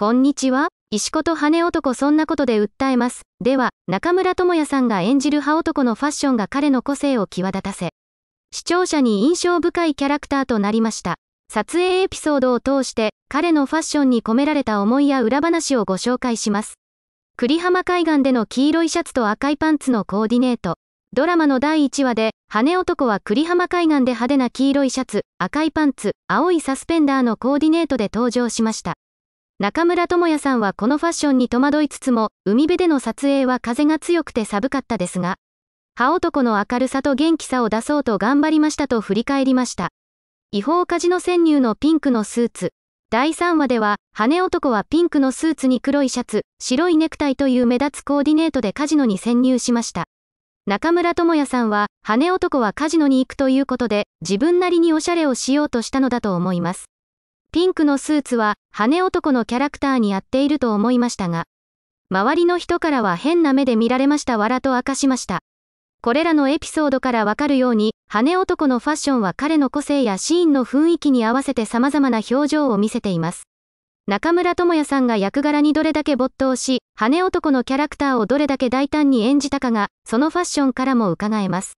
こんにちは。石子と羽男そんなことで訴えます。では、中村智也さんが演じる羽男のファッションが彼の個性を際立たせ、視聴者に印象深いキャラクターとなりました。撮影エピソードを通して、彼のファッションに込められた思いや裏話をご紹介します。栗浜海岸での黄色いシャツと赤いパンツのコーディネート。ドラマの第1話で、羽男は栗浜海岸で派手な黄色いシャツ、赤いパンツ、青いサスペンダーのコーディネートで登場しました。中村智也さんはこのファッションに戸惑いつつも、海辺での撮影は風が強くて寒かったですが、葉男の明るさと元気さを出そうと頑張りましたと振り返りました。違法カジノ潜入のピンクのスーツ。第3話では、羽男はピンクのスーツに黒いシャツ、白いネクタイという目立つコーディネートでカジノに潜入しました。中村智也さんは、羽男はカジノに行くということで、自分なりにおしゃれをしようとしたのだと思います。ピンクのスーツは羽男のキャラクターに合っていると思いましたが、周りの人からは変な目で見られましたわらと明かしました。これらのエピソードからわかるように、羽男のファッションは彼の個性やシーンの雰囲気に合わせて様々な表情を見せています。中村智也さんが役柄にどれだけ没頭し、羽男のキャラクターをどれだけ大胆に演じたかが、そのファッションからも伺えます。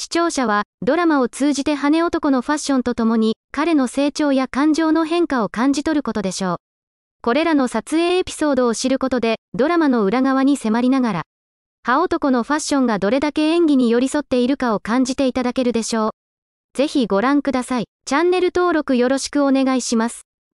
視聴者はドラマを通じて羽男のファッションとともに彼の成長や感情の変化を感じ取ることでしょう。これらの撮影エピソードを知ることでドラマの裏側に迫りながら、羽男のファッションがどれだけ演技に寄り添っているかを感じていただけるでしょう。ぜひご覧ください。チャンネル登録よろしくお願いします。